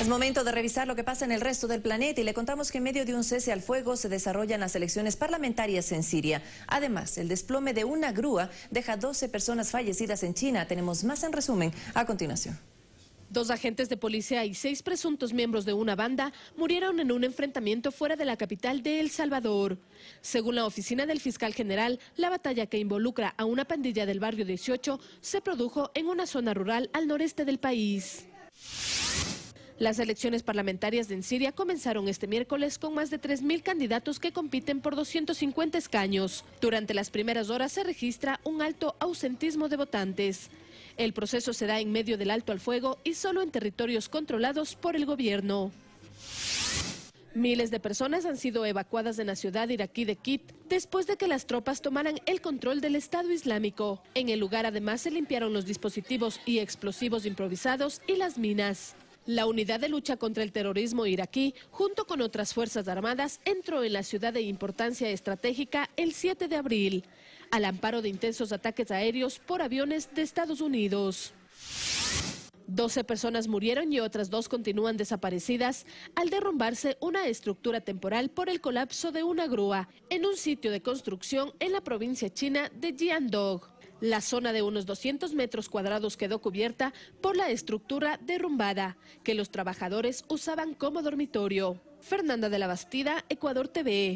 Es momento de revisar lo que pasa en el resto del planeta y le contamos que en medio de un cese al fuego se desarrollan las elecciones parlamentarias en Siria. Además, el desplome de una grúa deja 12 personas fallecidas en China. Tenemos más en resumen a continuación. Dos agentes de policía y seis presuntos miembros de una banda murieron en un enfrentamiento fuera de la capital de El Salvador. Según la oficina del fiscal general, la batalla que involucra a una pandilla del barrio 18 se produjo en una zona rural al noreste del país. Las elecciones parlamentarias en Siria comenzaron este miércoles con más de 3.000 candidatos que compiten por 250 escaños. Durante las primeras horas se registra un alto ausentismo de votantes. El proceso se da en medio del alto al fuego y solo en territorios controlados por el gobierno. Miles de personas han sido evacuadas de la ciudad iraquí de Kit después de que las tropas tomaran el control del Estado Islámico. En el lugar además se limpiaron los dispositivos y explosivos improvisados y las minas. La unidad de lucha contra el terrorismo iraquí, junto con otras Fuerzas Armadas, entró en la ciudad de importancia estratégica el 7 de abril, al amparo de intensos ataques aéreos por aviones de Estados Unidos. 12 personas murieron y otras dos continúan desaparecidas al derrumbarse una estructura temporal por el colapso de una grúa en un sitio de construcción en la provincia china de Jiandong. La zona de unos 200 metros cuadrados quedó cubierta por la estructura derrumbada que los trabajadores usaban como dormitorio. Fernanda de la Bastida, Ecuador TV.